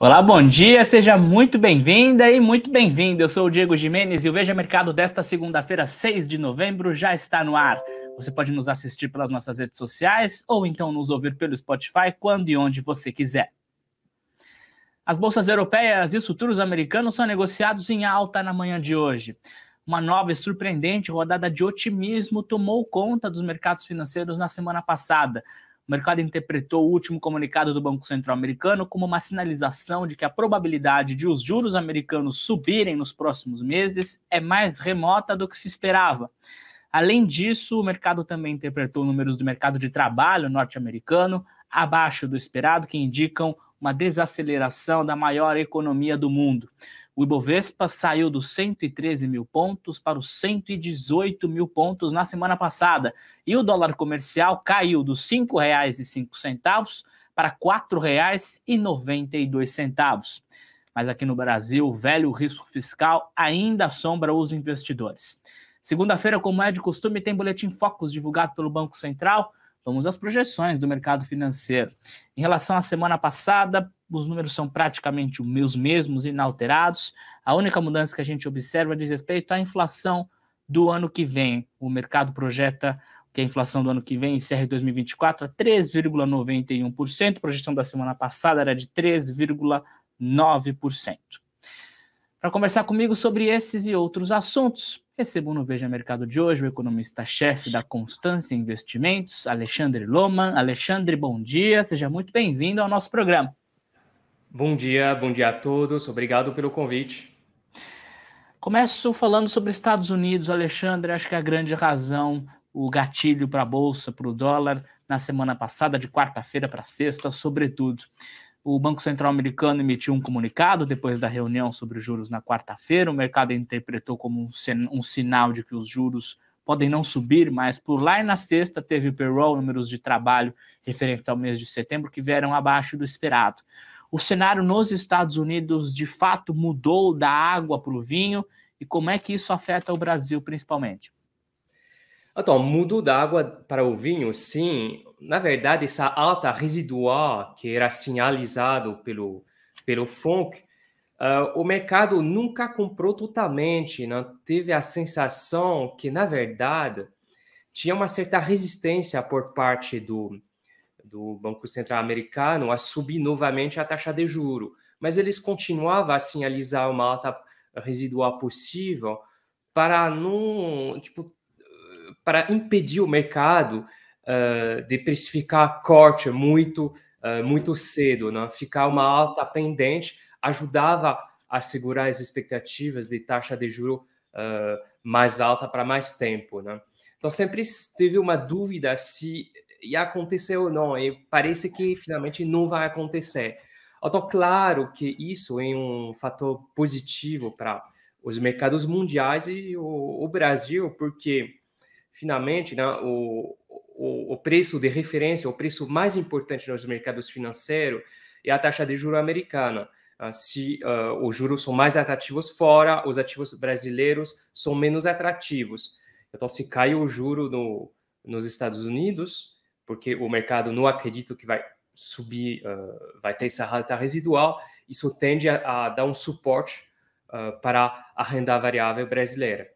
Olá, bom dia, seja muito bem-vinda e muito bem-vindo. Eu sou o Diego Jimenez e o Veja Mercado desta segunda-feira, 6 de novembro, já está no ar. Você pode nos assistir pelas nossas redes sociais ou então nos ouvir pelo Spotify quando e onde você quiser. As bolsas europeias e os futuros americanos são negociados em alta na manhã de hoje. Uma nova e surpreendente rodada de otimismo tomou conta dos mercados financeiros na semana passada, o mercado interpretou o último comunicado do Banco Central americano como uma sinalização de que a probabilidade de os juros americanos subirem nos próximos meses é mais remota do que se esperava. Além disso, o mercado também interpretou números do mercado de trabalho norte-americano abaixo do esperado, que indicam uma desaceleração da maior economia do mundo. O Ibovespa saiu dos 113 mil pontos para os 118 mil pontos na semana passada. E o dólar comercial caiu dos R$ 5,05 para R$ 4,92. Mas aqui no Brasil, o velho risco fiscal ainda assombra os investidores. Segunda-feira, como é de costume, tem boletim focos divulgado pelo Banco Central. Vamos às projeções do mercado financeiro. Em relação à semana passada, os números são praticamente os mesmos, inalterados. A única mudança que a gente observa diz respeito à inflação do ano que vem. O mercado projeta que a inflação do ano que vem CR 2024 a 3,91%. A projeção da semana passada era de 3,9%. Para conversar comigo sobre esses e outros assuntos, recebo no Veja Mercado de hoje o economista-chefe da Constância Investimentos, Alexandre Loman. Alexandre, bom dia, seja muito bem-vindo ao nosso programa. Bom dia, bom dia a todos. Obrigado pelo convite. Começo falando sobre Estados Unidos, Alexandre. Acho que é a grande razão, o gatilho para a bolsa, para o dólar, na semana passada, de quarta-feira para sexta, sobretudo. O Banco Central americano emitiu um comunicado depois da reunião sobre os juros na quarta-feira. O mercado interpretou como um, um sinal de que os juros podem não subir Mas por lá. E na sexta teve o payroll, números de trabalho referentes ao mês de setembro, que vieram abaixo do esperado. O cenário nos Estados Unidos de fato mudou da água para o vinho e como é que isso afeta o Brasil principalmente? Então, mudou da água para o vinho, sim. Na verdade, essa alta residual que era sinalizado pelo, pelo FONC, uh, ah, o mercado nunca comprou totalmente, não né? teve a sensação que, na verdade, tinha uma certa resistência por parte do, do Banco Central americano a subir novamente a taxa de juro, mas eles continuavam a sinalizar uma alta residual possível para não, tipo, para impedir o mercado uh, de precificar corte muito, uh, muito cedo, né? Ficar uma alta pendente ajudava a segurar as expectativas de taxa de juro uh, mais alta para mais tempo, né? Então sempre teve uma dúvida se e aconteceu não, e parece que finalmente não vai acontecer. Então, claro que isso é um fator positivo para os mercados mundiais e o, o Brasil, porque finalmente né, o, o, o, preço de referência, o preço mais importante nos mercados financeiros é a taxa de juro americana. Ah, se uh, os juros são mais atrativos fora, os ativos brasileiros são menos atrativos. Então, se cai o juro no, nos Estados Unidos, porque o mercado não acredita que vai subir, uh, vai ter essa rata residual, isso tende a, a dar um suporte uh, para a renda variável brasileira.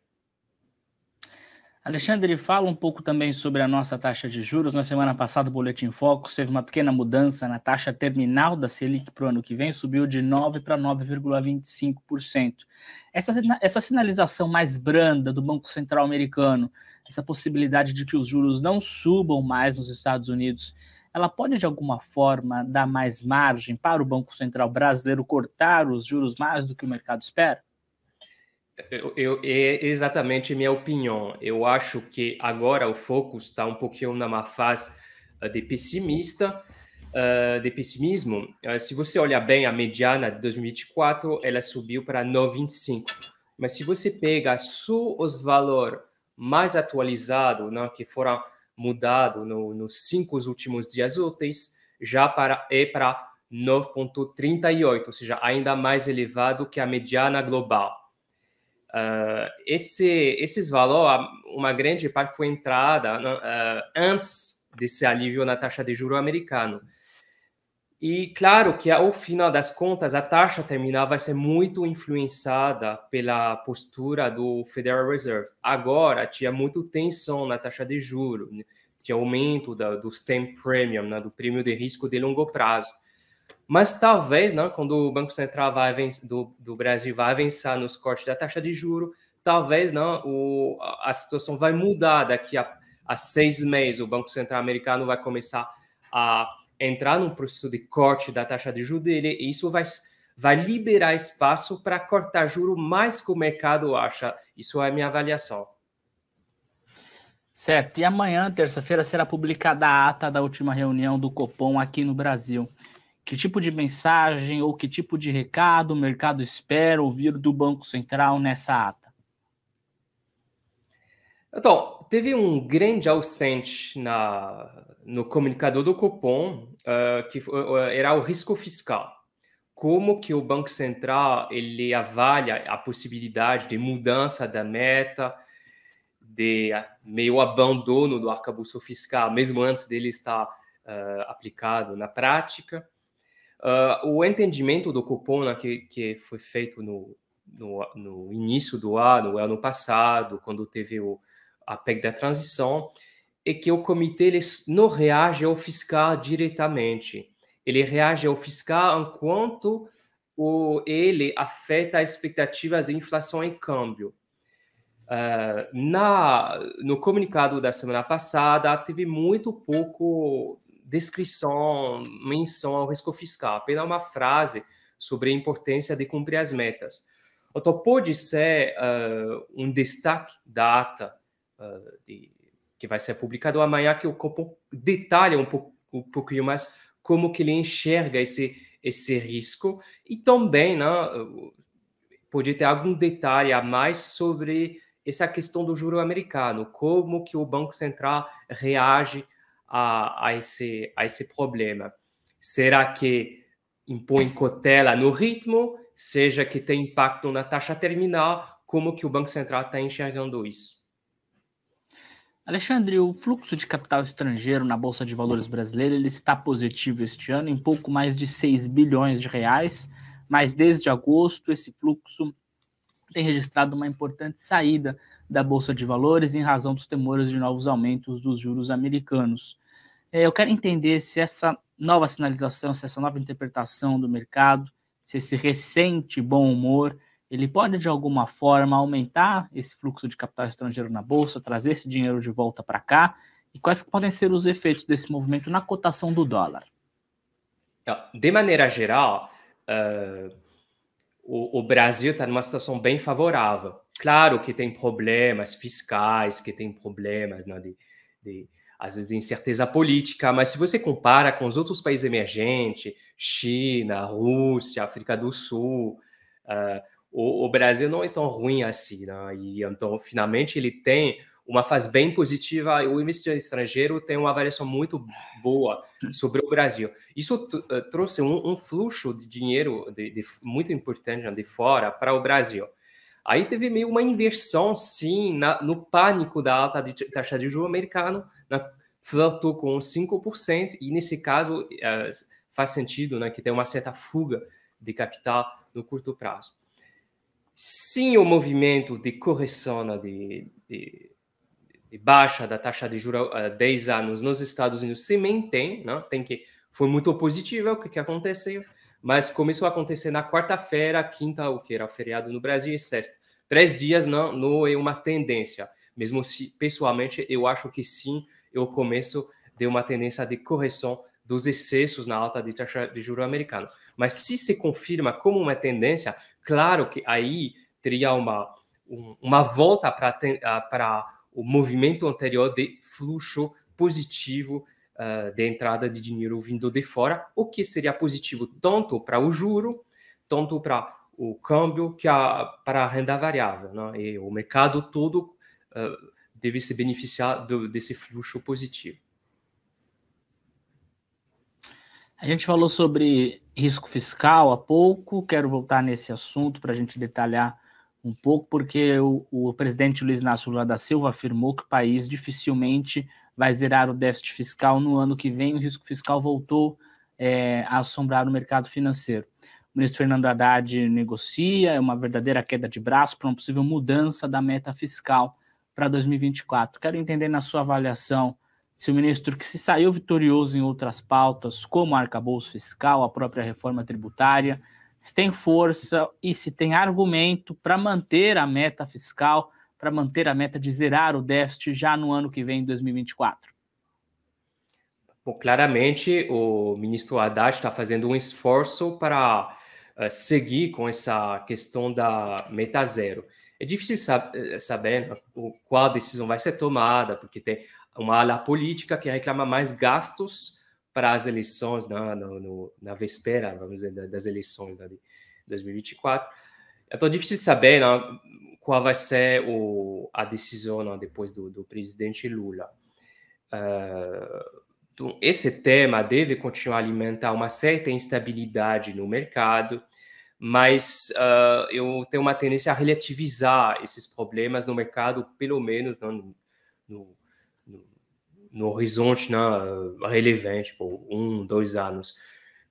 Alexandre, fala um pouco também sobre a nossa taxa de juros. Na semana passada, o Boletim Focus teve uma pequena mudança na taxa terminal da Selic para o ano que vem, subiu de 9% para 9,25%. Essa, essa sinalização mais branda do Banco Central americano essa possibilidade de que os juros não subam mais nos Estados Unidos, ela pode de alguma forma dar mais margem para o Banco Central brasileiro cortar os juros mais do que o mercado espera? Eu, eu, é exatamente minha opinião. Eu acho que agora o foco está um pouquinho numa fase ah, de pessimista, ah, de pessimismo. Ah, se você olhar bem a mediana de 2024, ela subiu para 9,25. Mas se você pega só os valores mais atualizado, né, que fora mudado no, nos cinco últimos dias úteis, já para é para 9,38, ou seja, ainda mais elevado que a mediana global. Uh, esse, esses valores, uma grande parte foi entrada uh, antes desse alívio na taxa de juro americano. E claro que ao final das contas a taxa terminal vai ser muito influenciada pela postura do Federal Reserve. Agora tinha muito tensão na taxa de juro, né? tinha aumento da, do stem premium, né? do prêmio de risco de longo prazo. Mas talvez, né, quando o Banco Central vai vencer, do, do Brasil vai avançar nos cortes da taxa de juro, talvez né, o, a situação vai mudar daqui a, a seis meses. O Banco Central americano vai começar a entrar num processo de corte da taxa de juros dele, e isso vai, vai liberar espaço para cortar juro mais que o mercado acha. Isso é minha avaliação. Certo. E amanhã, terça-feira, será publicada a ata da última reunião do Copom aqui no Brasil. Que tipo de mensagem ou que tipo de recado o mercado espera ouvir do Banco Central nessa ata? Então, teve um grande ausente na, no comunicador do cupom uh, ah, que uh, era o risco fiscal. Como que o Banco Central ele avalia a possibilidade de mudança da meta, de meio abandono do arcabouço fiscal, mesmo antes dele estar uh, aplicado na prática. o entendimento do cupom né, que, que foi feito no, no, no início do ano, ano passado, quando teve o, a PEC da transição, é que o comitê ele não reage ao fiscal diretamente. Ele reage ao fiscal enquanto o, ele afeta as expectativas de inflação e câmbio. Uh, na, no comunicado da semana passada, teve muito pouco descrição, menção ao risco fiscal, apenas uma frase sobre a importância de cumprir as metas. Então, pode ser uh, um destaque da ata uh, de, que vai ser publicado amanhã, que o Copom detalha um, pouco, um pouquinho mais como que ele enxerga esse, esse risco e também né, pode ter algum detalhe a mais sobre essa questão do juro americano, como que o Banco Central reage a, a, esse, a esse problema. Será que impõe cautela no ritmo, seja que tem impacto na taxa terminal, como que o Banco Central está enxergando isso? Alexandre, o fluxo de capital estrangeiro na Bolsa de Valores brasileira ele está positivo este ano em pouco mais de 6 bilhões de reais, mas desde agosto esse fluxo tem registrado uma importante saída da Bolsa de Valores em razão dos temores de novos aumentos dos juros americanos. É, eu quero entender se essa nova sinalização, se essa nova interpretação do mercado, se esse recente bom humor ele pode de alguma forma aumentar esse fluxo de capital estrangeiro na bolsa, trazer esse dinheiro de volta para cá? E quais podem ser os efeitos desse movimento na cotação do dólar? Então, de maneira geral, uh, o, o, Brasil está numa situação bem favorável. Claro que tem problemas fiscais, que tem problemas né, de, de, às vezes de incerteza política, mas se você compara com os outros países emergentes, China, Rússia, África do Sul, eh, o, o Brasil não é tão ruim assim, né? E então, finalmente, ele tem uma fase bem positiva. O investidor estrangeiro tem uma avaliação muito boa sobre o Brasil. Isso eh, trouxe um, um, fluxo de dinheiro de, de, muito importante né, de fora para o Brasil. Aí teve meio uma inversão, sim, na, no pânico da alta de taxa de juros americano, né? flertou com 5%, e nesse caso eh, faz sentido né, que tem uma certa fuga de capital no curto prazo sim o movimento de correção de, de, de, baixa da taxa de juros há 10 anos nos Estados Unidos se mantém, né? tem que foi muito positivo é o que, que aconteceu, mas começou a acontecer na quarta-feira, quinta, o que era feriado no Brasil, e sexta. Três dias não, não é uma tendência, mesmo se pessoalmente eu acho que sim, eu começo de uma tendência de correção dos excessos na alta de taxa de juro americano. Mas se se confirma como uma tendência, Claro que aí teria uma, uma volta para ah, o movimento anterior de fluxo positivo uh, de entrada de dinheiro vindo de fora, o que seria positivo tanto para o juro, tanto para o câmbio, que a, para a renda variável. Né? E o mercado todo uh, deve se beneficiar do, desse fluxo positivo. A gente falou sobre risco fiscal há pouco, quero voltar nesse assunto para a gente detalhar um pouco, porque o, o presidente Luiz Inácio Lula da Silva afirmou que o país dificilmente vai zerar o déficit fiscal no ano que vem, o risco fiscal voltou é, a assombrar o mercado financeiro. O ministro Fernando Haddad negocia é uma verdadeira queda de braço para uma possível mudança da meta fiscal para 2024. Quero entender na sua avaliação se o ministro que se saiu vitorioso em outras pautas, como arcabouço fiscal, a própria reforma tributária, se tem força e se tem argumento para manter a meta fiscal, para manter a meta de zerar o déficit já no ano que vem, 2024? Bom, claramente o ministro Haddad está fazendo um esforço para uh, eh, seguir com essa questão da meta zero. É difícil sab eh, saber né, qual decisão vai ser tomada, porque tem uma ala política que reclama mais gastos para as eleições, na, na, no, na véspera, vamos dizer, das eleições de 2024. Então, difícil de saber não, né, qual vai ser o, a decisão não, né, depois do, do, presidente Lula. Uh, então, esse tema deve continuar a alimentar uma certa instabilidade no mercado, mas uh, eu tenho uma tendência a relativizar esses problemas no mercado, pelo menos não, né, no, no horizonte né, relevante, tipo, um, dois anos.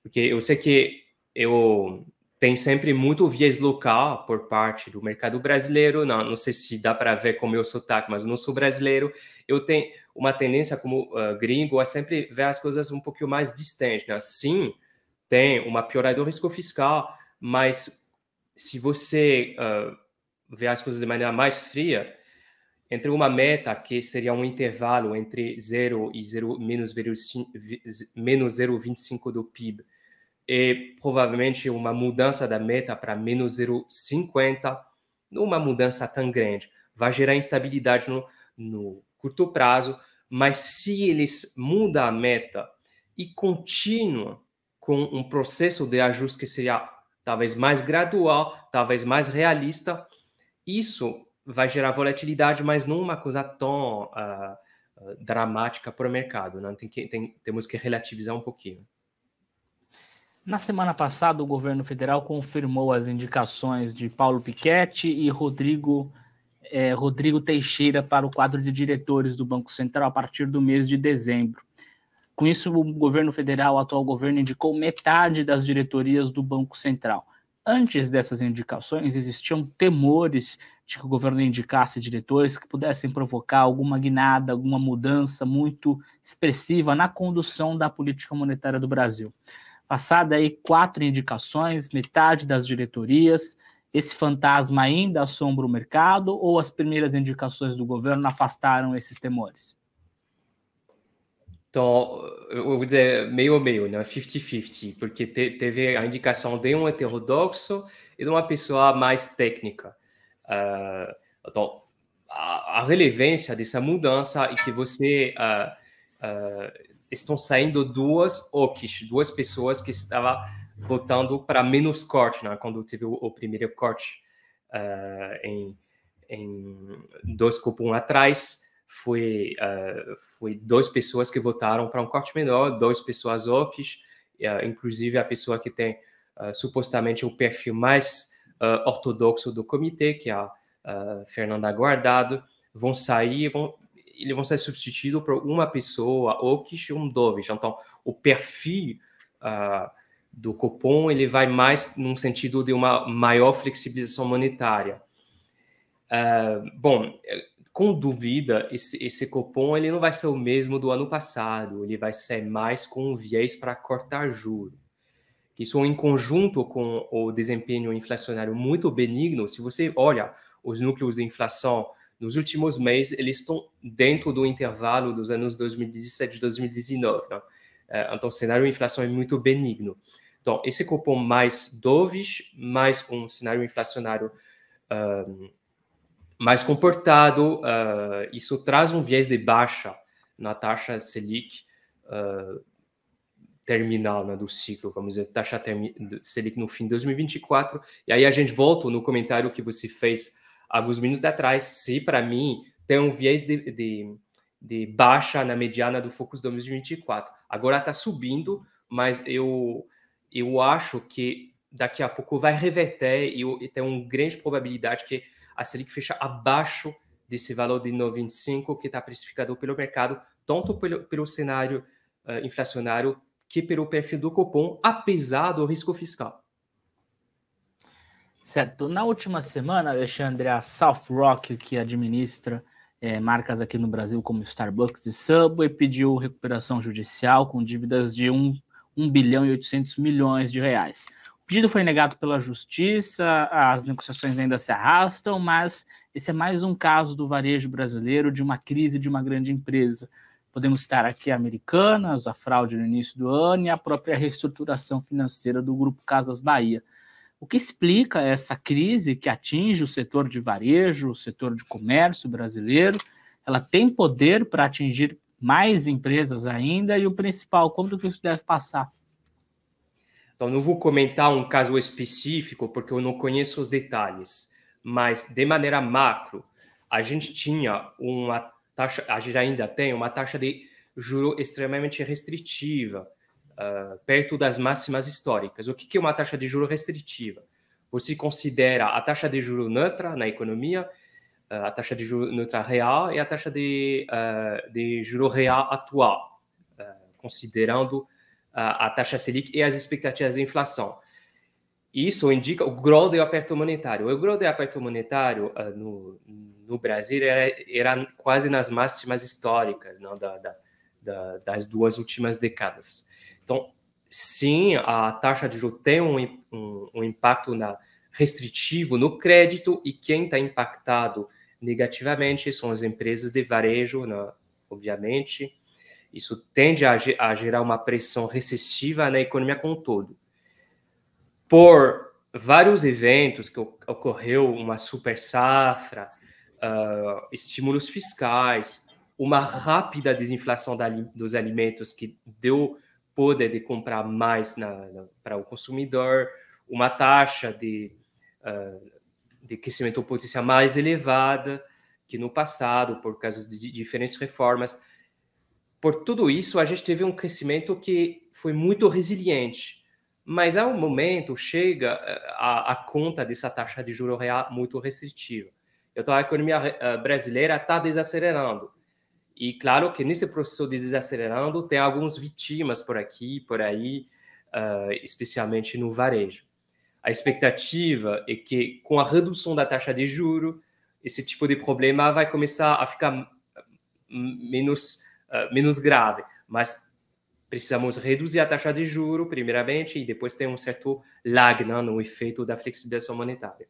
Porque eu sei que eu tem sempre muito viés local por parte do mercado brasileiro. Não, não sei se dá para ver com o meu sotaque, mas não sou brasileiro. Eu tenho uma tendência como uh, gringo a sempre ver as coisas um pouquinho mais distante. Né? Sim, tem uma piorada do risco fiscal, mas se você uh, as coisas de maneira mais fria, entre uma meta, que seria um intervalo entre 0 e 0, menos 0,25 do PIB, e é provavelmente uma mudança da meta para menos 0,50, não uma mudança tão grande. Vai gerar instabilidade no, no curto prazo, mas se eles mudam a meta e continuam com um processo de ajuste que seria talvez mais gradual, talvez mais realista, isso vai gerar volatilidade, mas não uma coisa tão uh, dramática para o mercado. Né? Tem que, tem, temos que relativizar um pouquinho. Na semana passada, o governo federal confirmou as indicações de Paulo Piquetti e Rodrigo, eh, Rodrigo Teixeira para o quadro de diretores do Banco Central a partir do mês de dezembro. Com isso, o governo federal, o atual governo, indicou metade das diretorias do Banco Central. Antes dessas indicações, existiam temores de que o governo indicasse diretores que pudessem provocar alguma guinada, alguma mudança muito expressiva na condução da política monetária do Brasil. Passada aí quatro indicações, metade das diretorias, esse fantasma ainda assombra o mercado ou as primeiras indicações do governo afastaram esses temores? Então, eu vou dizer meio a meio, né? 50-50, porque te, teve a indicação de um heterodoxo e de uma pessoa mais técnica. Uh, então, a, a, relevância dessa mudança é que você uh, uh, estão saindo duas OKs, duas pessoas que estavam votando para menos corte, né? Quando teve o, o primeiro corte em, em dois cupons atrás, foi, uh, eh, foi duas pessoas que votaram para um corte menor, duas pessoas ops, uh, inclusive a pessoa que tem uh, supostamente o perfil mais ortodoxo do comitê, que é a Fernanda Guardado, vão sair, vão, eles vão ser substituídos por uma pessoa ops e um dove. Então, o perfil do Copom ele vai mais num sentido de uma maior flexibilização monetária. bom, com dúvida, esse, esse cupom ele não vai ser o mesmo do ano passado, ele vai ser mais com um viés para cortar juros. Isso em é conjunto com o desempenho inflacionário muito benigno, se você olha os núcleos de inflação nos últimos meses, eles estão dentro do intervalo dos anos 2017 e 2019. Né? É, então, o cenário de inflação é muito benigno. Então, esse cupom mais dovish, mais um cenário inflacionário um, mais comportado. Uh, isso traz um viés de baixa na taxa Selic uh, terminal né, do ciclo, vamos dizer, taxa termi- Selic no fim de 2024. E aí a gente volta no comentário que você fez alguns minutos atrás, se para mim tem um viés de, de, de baixa na mediana do Focus 2024. Agora está subindo, mas eu, eu acho que daqui a pouco vai reverter e, e tem uma grande probabilidade que a Selic fecha abaixo desse valor de 9,25 que está precificado pelo mercado, tanto pelo, pelo cenário uh, inflacionário que pelo perfil do cupom apesar do risco fiscal. Certo. Na última semana, Alexandre, a South Rock, que administra é, marcas aqui no Brasil como Starbucks e Subway, pediu recuperação judicial com dívidas de 1, 1 bilhão e 800 milhões de reais pedido foi negado pela justiça, as negociações ainda se arrastam, mas esse é mais um caso do varejo brasileiro de uma crise de uma grande empresa. Podemos citar aqui a Americanas, a fraude no início do ano e a própria reestruturação financeira do Grupo Casas Bahia. O que explica essa crise que atinge o setor de varejo, o setor de comércio brasileiro? Ela tem poder para atingir mais empresas ainda e o principal, quanto que isso deve passar então, não vou comentar um caso específico, porque eu não conheço os detalhes, mas de maneira macro, a gente tinha uma taxa, a gente ainda tem uma taxa de juro extremamente restritiva, uh, perto das máximas históricas. O que, que é uma taxa de juro restritiva? Você considera a taxa de juro neutra na economia, uh, a taxa de juro neutra real e a taxa de, uh, de juro real atual, considerando a, taxa Selic e as expectativas de inflação. Isso indica o grau de aperto monetário. O grau de aperto monetário uh, no, no, Brasil era, era, quase nas máximas históricas não, da, da, da, das duas últimas décadas. Então, sim, a taxa de juros tem um, um, um impacto na, restritivo no crédito e quem está impactado negativamente são as empresas de varejo, né? obviamente, isso tende a, a gerar uma pressão recessiva na economia como um todo. Por vários eventos que ocorreu, uma super safra, uh, estímulos fiscais, uma rápida desinflação da, dos alimentos que deu poder de comprar mais para o consumidor, uma taxa de, uh, de crescimento potencial mais elevada que no passado, por causa de diferentes reformas por tudo isso, a gente teve um crescimento que foi muito resiliente. Mas, há um momento, chega eh, a, a conta dessa taxa de juros real muito restritiva. Então, a economia eh, brasileira está desacelerando. E, claro, que nesse processo de desacelerando, tem algumas vítimas por aqui, por aí, uh, especialmente no varejo. A expectativa é que, com a redução da taxa de juro, esse tipo de problema vai começar a ficar menos ah, menos grave, mas precisamos reduzir a taxa de juro primeiramente e depois tem um certo lag né, no efeito da flexibilização monetária.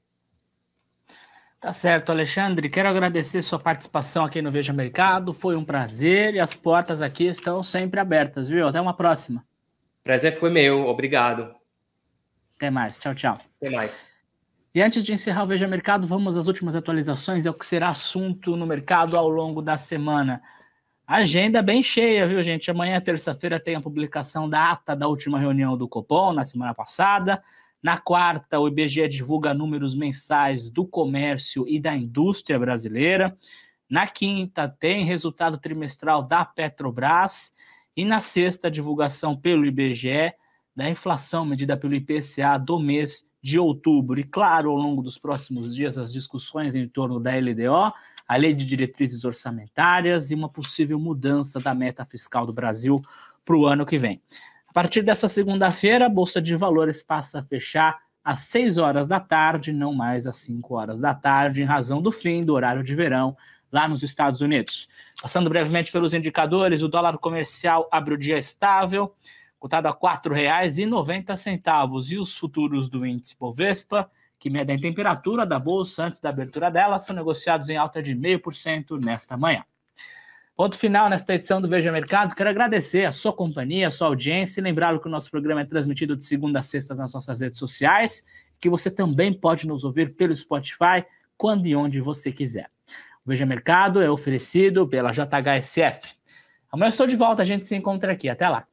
Tá certo, Alexandre. Quero agradecer sua participação aqui no Veja Mercado. Foi um prazer e as portas aqui estão sempre abertas, viu? Até uma próxima. Prazer foi meu. Obrigado. Até mais. Tchau, tchau. Até mais. E antes de encerrar o Veja Mercado, vamos às últimas atualizações, é o que será assunto no mercado ao longo da semana. Agenda bem cheia, viu, gente? Amanhã, terça-feira, tem a publicação da ata da última reunião do Copom, na semana passada. Na quarta, o IBGE divulga números mensais do comércio e da indústria brasileira. Na quinta, tem resultado trimestral da Petrobras. E na sexta, divulgação pelo IBGE da inflação medida pelo IPCA do mês de outubro. E claro, ao longo dos próximos dias, as discussões em torno da LDO a lei de diretrizes orçamentárias e uma possível mudança da meta fiscal do Brasil para o ano que vem. A partir desta segunda-feira, a Bolsa de Valores passa a fechar às 6 horas da tarde, não mais às 5 horas da tarde, em razão do fim do horário de verão lá nos Estados Unidos. Passando brevemente pelos indicadores, o dólar comercial abre o dia estável, cotado a R$ 4,90, e os futuros do índice Bovespa que medem a temperatura da bolsa antes da abertura dela, são negociados em alta de 0,5% nesta manhã. Ponto final nesta edição do Veja Mercado. Quero agradecer a sua companhia, a sua audiência e lembrar que o nosso programa é transmitido de segunda a sexta nas nossas redes sociais, que você também pode nos ouvir pelo Spotify quando e onde você quiser. O Veja Mercado é oferecido pela JHSF. Amanhã eu estou de volta, a gente se encontra aqui. Até lá.